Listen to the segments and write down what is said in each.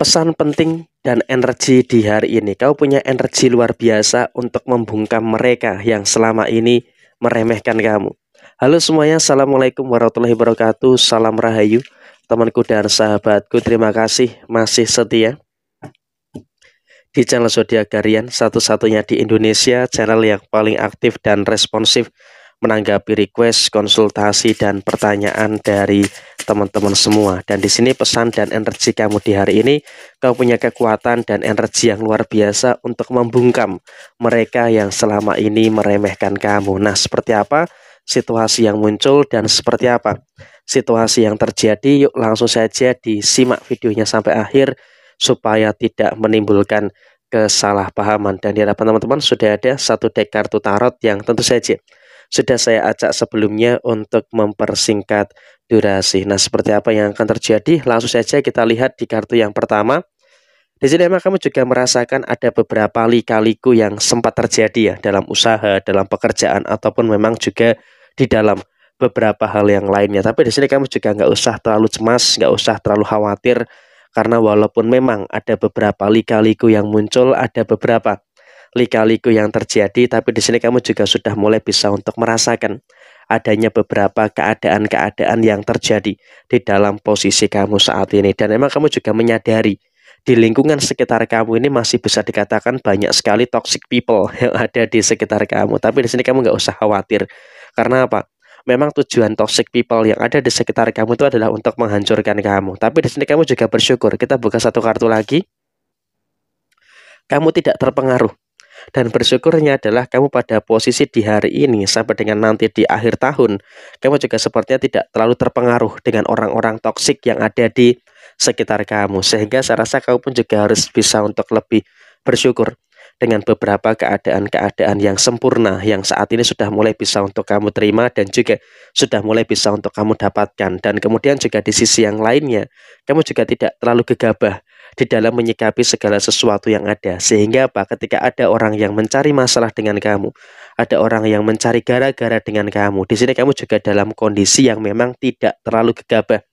pesan penting dan energi di hari ini. Kau punya energi luar biasa untuk membungkam mereka yang selama ini meremehkan kamu. Halo semuanya, Assalamualaikum warahmatullahi wabarakatuh. Salam Rahayu, temanku dan sahabatku. Terima kasih masih setia di channel Zodiak Garian, satu-satunya di Indonesia, channel yang paling aktif dan responsif menanggapi request, konsultasi, dan pertanyaan dari teman-teman semua. Dan di sini pesan dan energi kamu di hari ini, kau punya kekuatan dan energi yang luar biasa untuk membungkam mereka yang selama ini meremehkan kamu. Nah, seperti apa situasi yang muncul dan seperti apa situasi yang terjadi? Yuk langsung saja disimak videonya sampai akhir supaya tidak menimbulkan kesalahpahaman. Dan di hadapan teman-teman sudah ada satu deck kartu tarot yang tentu saja sudah saya acak sebelumnya untuk mempersingkat durasi. Nah, seperti apa yang akan terjadi? Langsung saja kita lihat di kartu yang pertama. Di sini memang kamu juga merasakan ada beberapa lika-liku yang sempat terjadi ya dalam usaha, dalam pekerjaan ataupun memang juga di dalam beberapa hal yang lainnya. Tapi di sini kamu juga nggak usah terlalu cemas, nggak usah terlalu khawatir karena walaupun memang ada beberapa lika-liku yang muncul, ada beberapa lika-liku yang terjadi, tapi di sini kamu juga sudah mulai bisa untuk merasakan adanya beberapa keadaan-keadaan yang terjadi di dalam posisi kamu saat ini. Dan memang kamu juga menyadari di lingkungan sekitar kamu ini masih bisa dikatakan banyak sekali toxic people yang ada di sekitar kamu. Tapi di sini kamu nggak usah khawatir. Karena apa? Memang tujuan toxic people yang ada di sekitar kamu itu adalah untuk menghancurkan kamu. Tapi di sini kamu juga bersyukur. Kita buka satu kartu lagi. Kamu tidak terpengaruh dan bersyukurnya adalah kamu pada posisi di hari ini sampai dengan nanti di akhir tahun, kamu juga sepertinya tidak terlalu terpengaruh dengan orang-orang toksik yang ada di sekitar kamu. Sehingga saya rasa kamu pun juga harus bisa untuk lebih bersyukur dengan beberapa keadaan-keadaan yang sempurna yang saat ini sudah mulai bisa untuk kamu terima dan juga sudah mulai bisa untuk kamu dapatkan dan kemudian juga di sisi yang lainnya kamu juga tidak terlalu gegabah di dalam menyikapi segala sesuatu yang ada. Sehingga apa? Ketika ada orang yang mencari masalah dengan kamu, ada orang yang mencari gara-gara dengan kamu. Di sini kamu juga dalam kondisi yang memang tidak terlalu gegabah.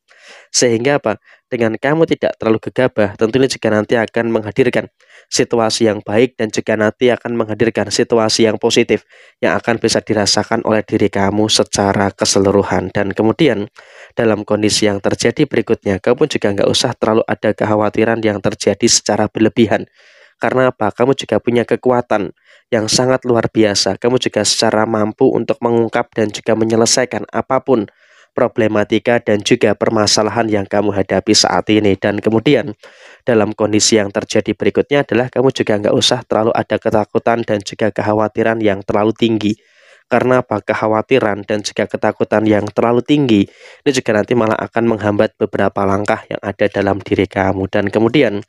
Sehingga apa? Dengan kamu tidak terlalu gegabah, tentunya juga nanti akan menghadirkan situasi yang baik dan juga nanti akan menghadirkan situasi yang positif yang akan bisa dirasakan oleh diri kamu secara keseluruhan. Dan kemudian dalam kondisi yang terjadi berikutnya, kamu juga nggak usah terlalu ada kekhawatiran yang terjadi secara berlebihan. Karena apa? Kamu juga punya kekuatan yang sangat luar biasa. Kamu juga secara mampu untuk mengungkap dan juga menyelesaikan apapun problematika dan juga permasalahan yang kamu hadapi saat ini dan kemudian dalam kondisi yang terjadi berikutnya adalah kamu juga nggak usah terlalu ada ketakutan dan juga kekhawatiran yang terlalu tinggi karena apa? Kekhawatiran dan juga ketakutan yang terlalu tinggi ini juga nanti malah akan menghambat beberapa langkah yang ada dalam diri kamu. Dan kemudian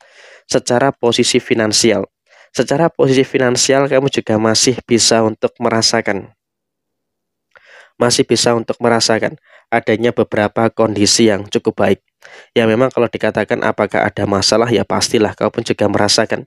secara posisi finansial, secara posisi finansial kamu juga masih bisa untuk merasakan masih bisa untuk merasakan adanya beberapa kondisi yang cukup baik. Ya memang kalau dikatakan apakah ada masalah ya pastilah kau pun juga merasakan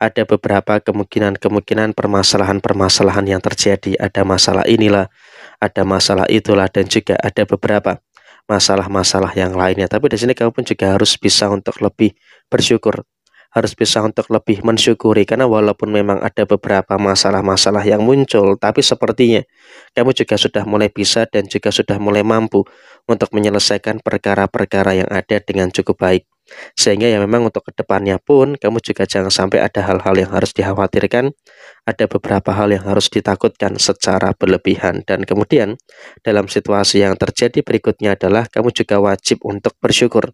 ada beberapa kemungkinan-kemungkinan permasalahan-permasalahan yang terjadi. Ada masalah inilah, ada masalah itulah, dan juga ada beberapa masalah-masalah yang lainnya. Tapi di sini kamu pun juga harus bisa untuk lebih bersyukur, harus bisa untuk lebih mensyukuri karena walaupun memang ada beberapa masalah-masalah yang muncul, tapi sepertinya kamu juga sudah mulai bisa dan juga sudah mulai mampu untuk menyelesaikan perkara-perkara yang ada dengan cukup baik. Sehingga ya memang untuk kedepannya pun kamu juga jangan sampai ada hal-hal yang harus dikhawatirkan, ada beberapa hal yang harus ditakutkan secara berlebihan. Dan kemudian dalam situasi yang terjadi berikutnya adalah kamu juga wajib untuk bersyukur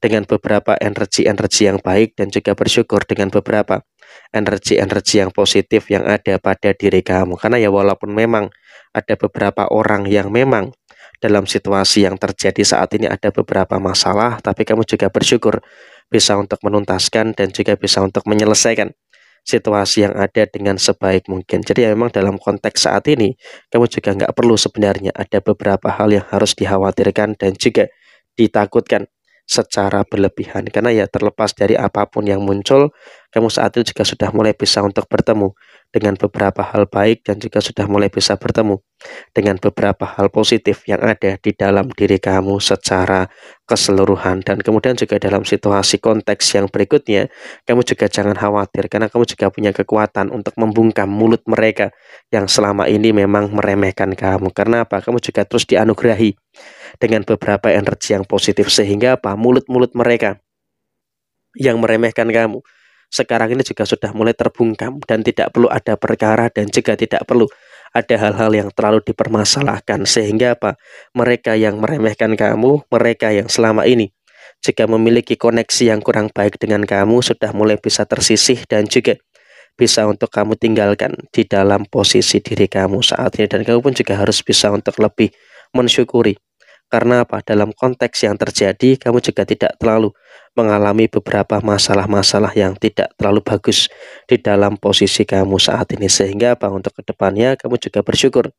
dengan beberapa energi-energi yang baik dan juga bersyukur dengan beberapa energi-energi yang positif yang ada pada diri kamu. Karena ya walaupun memang ada beberapa orang yang memang dalam situasi yang terjadi saat ini ada beberapa masalah, tapi kamu juga bersyukur bisa untuk menuntaskan dan juga bisa untuk menyelesaikan situasi yang ada dengan sebaik mungkin. Jadi ya memang dalam konteks saat ini, kamu juga nggak perlu sebenarnya ada beberapa hal yang harus dikhawatirkan dan juga ditakutkan secara berlebihan. Karena ya terlepas dari apapun yang muncul, kamu saat itu juga sudah mulai bisa untuk bertemu dengan beberapa hal baik dan juga sudah mulai bisa bertemu dengan beberapa hal positif yang ada di dalam diri kamu secara keseluruhan dan kemudian juga dalam situasi konteks yang berikutnya kamu juga jangan khawatir karena kamu juga punya kekuatan untuk membungkam mulut mereka yang selama ini memang meremehkan kamu karena apa kamu juga terus dianugerahi dengan beberapa energi yang positif sehingga apa mulut-mulut mereka yang meremehkan kamu sekarang ini juga sudah mulai terbungkam dan tidak perlu ada perkara dan juga tidak perlu ada hal-hal yang terlalu dipermasalahkan sehingga apa mereka yang meremehkan kamu mereka yang selama ini jika memiliki koneksi yang kurang baik dengan kamu sudah mulai bisa tersisih dan juga bisa untuk kamu tinggalkan di dalam posisi diri kamu saat ini dan kamu pun juga harus bisa untuk lebih mensyukuri karena apa? Dalam konteks yang terjadi, kamu juga tidak terlalu mengalami beberapa masalah-masalah yang tidak terlalu bagus di dalam posisi kamu saat ini. Sehingga apa? Untuk kedepannya kamu juga bersyukur.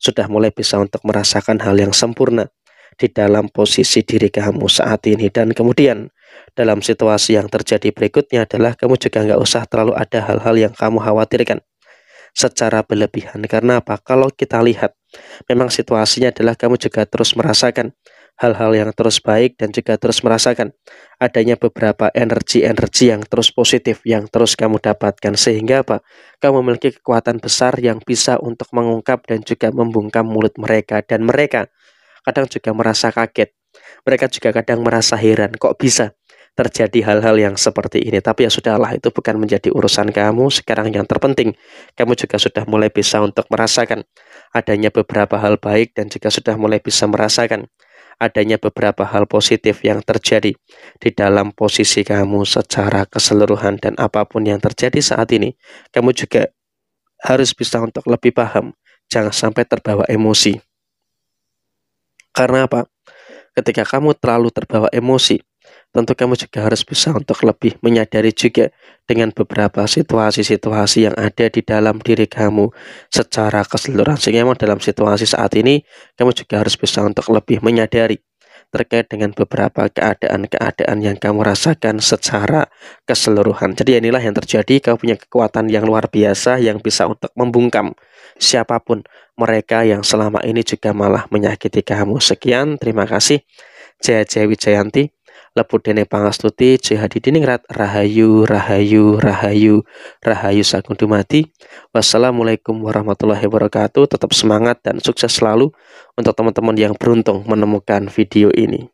Sudah mulai bisa untuk merasakan hal yang sempurna di dalam posisi diri kamu saat ini. Dan kemudian dalam situasi yang terjadi berikutnya adalah kamu juga nggak usah terlalu ada hal-hal yang kamu khawatirkan secara berlebihan. Karena apa? Kalau kita lihat Memang situasinya adalah kamu juga terus merasakan hal-hal yang terus baik dan juga terus merasakan adanya beberapa energi-energi yang terus positif yang terus kamu dapatkan sehingga apa? Kamu memiliki kekuatan besar yang bisa untuk mengungkap dan juga membungkam mulut mereka dan mereka kadang juga merasa kaget. Mereka juga kadang merasa heran kok bisa terjadi hal-hal yang seperti ini. Tapi ya sudahlah, itu bukan menjadi urusan kamu. Sekarang yang terpenting, kamu juga sudah mulai bisa untuk merasakan adanya beberapa hal baik dan jika sudah mulai bisa merasakan adanya beberapa hal positif yang terjadi di dalam posisi kamu secara keseluruhan dan apapun yang terjadi saat ini, kamu juga harus bisa untuk lebih paham, jangan sampai terbawa emosi. Karena apa? Ketika kamu terlalu terbawa emosi, tentu kamu juga harus bisa untuk lebih menyadari juga dengan beberapa situasi-situasi yang ada di dalam diri kamu secara keseluruhan sehingga memang dalam situasi saat ini kamu juga harus bisa untuk lebih menyadari terkait dengan beberapa keadaan-keadaan yang kamu rasakan secara keseluruhan. Jadi inilah yang terjadi, kamu punya kekuatan yang luar biasa yang bisa untuk membungkam siapapun mereka yang selama ini juga malah menyakiti kamu. Sekian, terima kasih. Jaya Jaya Wijayanti lebur dene pangastuti jihadi diningrat rahayu rahayu rahayu rahayu sagung dumati wassalamualaikum warahmatullahi wabarakatuh tetap semangat dan sukses selalu untuk teman-teman yang beruntung menemukan video ini